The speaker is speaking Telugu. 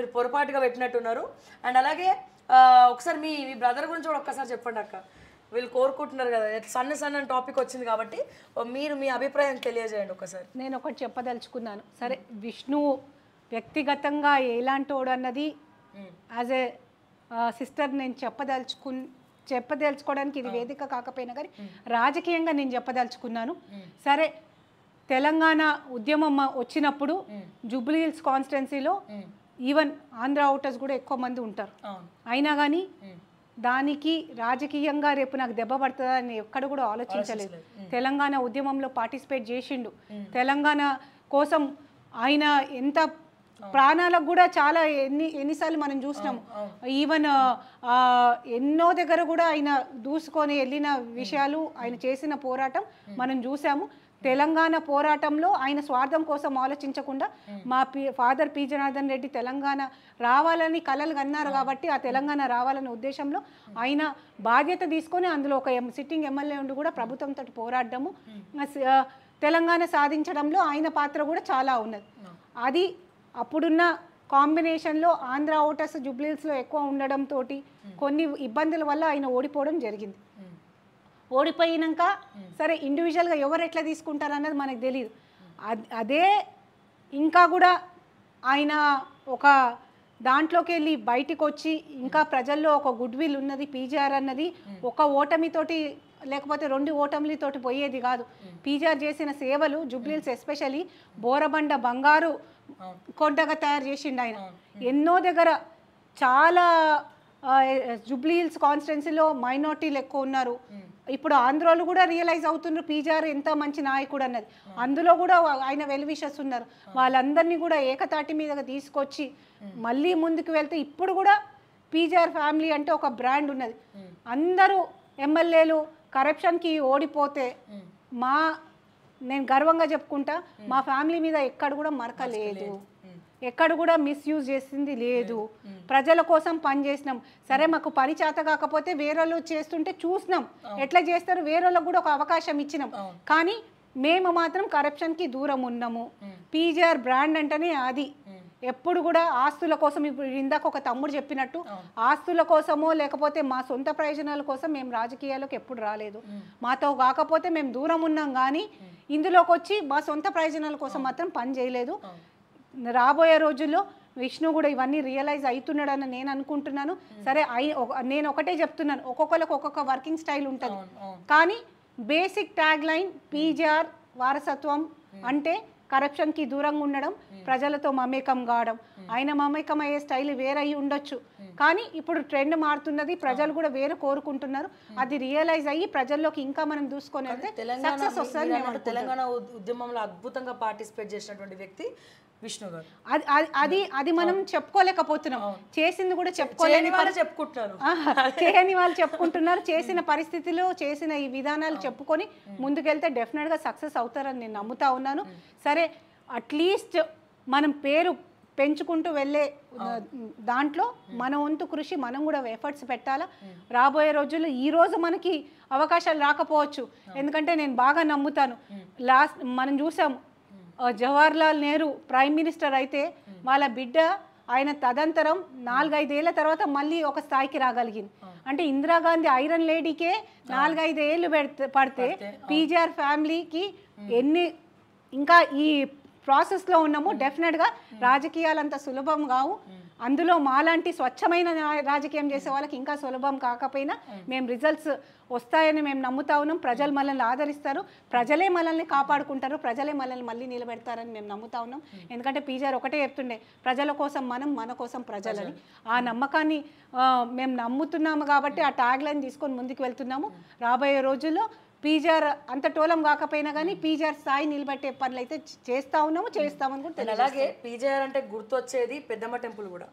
మీరు పొరపాటుగా పెట్టినట్టున్నారు అండ్ అలాగే ఒకసారి మీ మీ బ్రదర్ గురించి కూడా ఒక్కసారి చెప్పండి అక్క వీళ్ళు కోరుకుంటున్నారు కదా సన్న సన్న టాపిక్ వచ్చింది కాబట్టి మీరు మీ అభిప్రాయం తెలియజేయండి ఒకసారి నేను ఒకటి చెప్పదలుచుకున్నాను సరే విష్ణు వ్యక్తిగతంగా ఎలాంటోడు అన్నది యాజ్ ఏ సిస్టర్ నేను చెప్పదలుచుకు చెప్పదలుచుకోవడానికి ఇది వేదిక కాకపోయినా కానీ రాజకీయంగా నేను చెప్పదలుచుకున్నాను సరే తెలంగాణ ఉద్యమం వచ్చినప్పుడు హిల్స్ కాన్స్టిట్యున్సీలో ఈవెన్ ఆంధ్ర ఓటర్స్ కూడా ఎక్కువ మంది ఉంటారు అయినా కానీ దానికి రాజకీయంగా రేపు నాకు దెబ్బ పడుతుందా అని ఎక్కడ కూడా ఆలోచించలేదు తెలంగాణ ఉద్యమంలో పార్టిసిపేట్ చేసిండు తెలంగాణ కోసం ఆయన ఎంత ప్రాణాలకు కూడా చాలా ఎన్ని ఎన్నిసార్లు మనం చూసినాము ఈవెన్ ఎన్నో దగ్గర కూడా ఆయన దూసుకొని వెళ్ళిన విషయాలు ఆయన చేసిన పోరాటం మనం చూసాము తెలంగాణ పోరాటంలో ఆయన స్వార్థం కోసం ఆలోచించకుండా మా P father P Janardhan Reddy Telangana రావాలని కలలు కన్నారు కాబట్టి ఆ తెలంగాణ రావాలనే ఉద్దేశంలో ఆయన బాధ్యత తీసుకొని అందులో ఒక సిట్టింగ్ ఎమ్మెల్యే ఉండి కూడా ప్రభుత్వంతో పోరాడము తెలంగాణ సాధించడంలో ఆయన పాత్ర కూడా చాలా ఉన్నది అది అప్పుడున్న కాంబినేషన్లో ఆంధ్ర ఓటర్స్ జుబ్లీస్లో ఎక్కువ ఉండడంతో కొన్ని ఇబ్బందుల వల్ల ఆయన ఓడిపోవడం జరిగింది ఓడిపోయినాక hmm. సరే ఇండివిజువల్గా ఎవరు ఎట్లా తీసుకుంటారు అన్నది మనకు తెలియదు అదే ఇంకా కూడా ఆయన ఒక దాంట్లోకి వెళ్ళి బయటకు వచ్చి ఇంకా hmm. ప్రజల్లో ఒక గుడ్ విల్ ఉన్నది పీజీఆర్ అన్నది hmm. ఒక ఓటమితోటి లేకపోతే రెండు ఓటమిలతోటి పోయేది కాదు పీజీఆర్ చేసిన సేవలు జుబ్లీల్స్ ఎస్పెషలీ బోరబండ బంగారు కొండగా తయారు చేసిండు ఆయన ఎన్నో దగ్గర చాలా జుబ్లీహిల్స్ కాన్స్టెన్సీలో మైనార్టీలు ఎక్కువ ఉన్నారు hmm. ఇప్పుడు ఆంధ్రోలు కూడా రియలైజ్ అవుతున్నారు పీజార్ ఎంత మంచి నాయకుడు అన్నది hmm. అందులో కూడా ఆయన వెల్విషస్ ఉన్నారు hmm. వాళ్ళందరినీ కూడా ఏకతాటి మీద తీసుకొచ్చి మళ్ళీ ముందుకు వెళ్తే ఇప్పుడు కూడా పీజార్ ఫ్యామిలీ అంటే ఒక బ్రాండ్ ఉన్నది అందరూ ఎమ్మెల్యేలు కరప్షన్కి ఓడిపోతే మా నేను గర్వంగా చెప్పుకుంటా మా ఫ్యామిలీ మీద ఎక్కడ కూడా మరకలేదు ఎక్కడ కూడా మిస్యూజ్ చేసింది లేదు ప్రజల కోసం పని చేసినాం సరే మాకు పని చేత కాకపోతే వేరేలో చేస్తుంటే చూసినాం ఎట్లా చేస్తారు వేరేళ్ళకు కూడా ఒక అవకాశం ఇచ్చినాం కానీ మేము మాత్రం కరప్షన్కి దూరం ఉన్నాము పీజీఆర్ బ్రాండ్ అంటేనే అది ఎప్పుడు కూడా ఆస్తుల కోసం ఇప్పుడు ఇందాక ఒక తమ్ముడు చెప్పినట్టు ఆస్తుల కోసమో లేకపోతే మా సొంత ప్రయోజనాల కోసం మేము రాజకీయాలకు ఎప్పుడు రాలేదు మాతో కాకపోతే మేము దూరం ఉన్నాం కానీ ఇందులోకి వచ్చి మా సొంత ప్రయోజనాల కోసం మాత్రం పని చేయలేదు రాబోయే రోజుల్లో విష్ణు కూడా ఇవన్నీ రియలైజ్ అవుతున్నాడని నేను అనుకుంటున్నాను hmm. సరే అయి నేను ఒకటే చెప్తున్నాను ఒక్కొక్కరికి ఒక్కొక్క వర్కింగ్ స్టైల్ ఉంటుంది కానీ బేసిక్ ట్యాగ్ లైన్ పీజీఆర్ వారసత్వం hmm. అంటే కరప్షన్కి దూరంగా ఉండడం hmm. ప్రజలతో మమేకం కావడం ఆయన మమేకం అయ్యే స్టైల్ వేరే ఉండొచ్చు కానీ ఇప్పుడు ట్రెండ్ మారుతున్నది ప్రజలు కూడా వేరు కోరుకుంటున్నారు అది రియలైజ్ అయ్యి ప్రజల్లోకి ఇంకా మనం దూసుకొని అయితే సక్సెస్ తెలంగాణ ఉద్యమంలో అద్భుతంగా పార్టిసిపేట్ చేసినటువంటి వ్యక్తి అది అది అది మనం చెప్పుకోలేకపోతున్నాం చేసింది కూడా చెప్పుకోలేని చెప్పుకుంటున్నారు చేయని వాళ్ళు చెప్పుకుంటున్నారు చేసిన పరిస్థితిలో చేసిన ఈ విధానాలు చెప్పుకొని ముందుకెళ్తే డెఫినెట్గా సక్సెస్ అవుతారని నేను నమ్ముతా ఉన్నాను సరే అట్లీస్ట్ మనం పేరు పెంచుకుంటూ వెళ్ళే దాంట్లో మన వంతు కృషి మనం కూడా ఎఫర్ట్స్ పెట్టాలా రాబోయే రోజుల్లో ఈ రోజు మనకి అవకాశాలు రాకపోవచ్చు ఎందుకంటే నేను బాగా నమ్ముతాను లాస్ట్ మనం చూసాం జవహర్లాల్ నెహ్రూ ప్రైమ్ మినిస్టర్ అయితే వాళ్ళ బిడ్డ ఆయన తదంతరం నాలుగైదేళ్ల తర్వాత మళ్ళీ ఒక స్థాయికి రాగలిగింది అంటే ఇందిరాగాంధీ ఐరన్ లేడీకే నాలుగైదేళ్ళు పెడితే పడితే పీజీఆర్ ఫ్యామిలీకి ఎన్ని ఇంకా ఈ ప్రాసెస్లో ఉన్నాము డెఫినెట్గా రాజకీయాలు అంత సులభం కావు అందులో మాలాంటి స్వచ్ఛమైన రాజకీయం చేసే వాళ్ళకి ఇంకా సులభం కాకపోయినా మేము రిజల్ట్స్ వస్తాయని మేము నమ్ముతా ఉన్నాం ప్రజలు మనల్ని ఆదరిస్తారు ప్రజలే మనల్ని కాపాడుకుంటారు ప్రజలే మనల్ని మళ్ళీ నిలబెడతారని మేము నమ్ముతా ఉన్నాం ఎందుకంటే పీజార్ ఒకటే చెప్తుండే ప్రజల కోసం మనం మన కోసం ప్రజలని ఆ నమ్మకాన్ని మేము నమ్ముతున్నాము కాబట్టి ఆ ట్యాగ్ లైన్ తీసుకొని ముందుకు వెళ్తున్నాము రాబోయే రోజుల్లో పీజార్ అంత టోలం కాకపోయినా కానీ పీజార్ స్థాయి నిలబెట్టే పనులు అయితే చేస్తా ఉన్నాము చేస్తామని కూడా అలాగే పీజార్ అంటే గుర్తొచ్చేది పెద్దమ్మ టెంపుల్ కూడా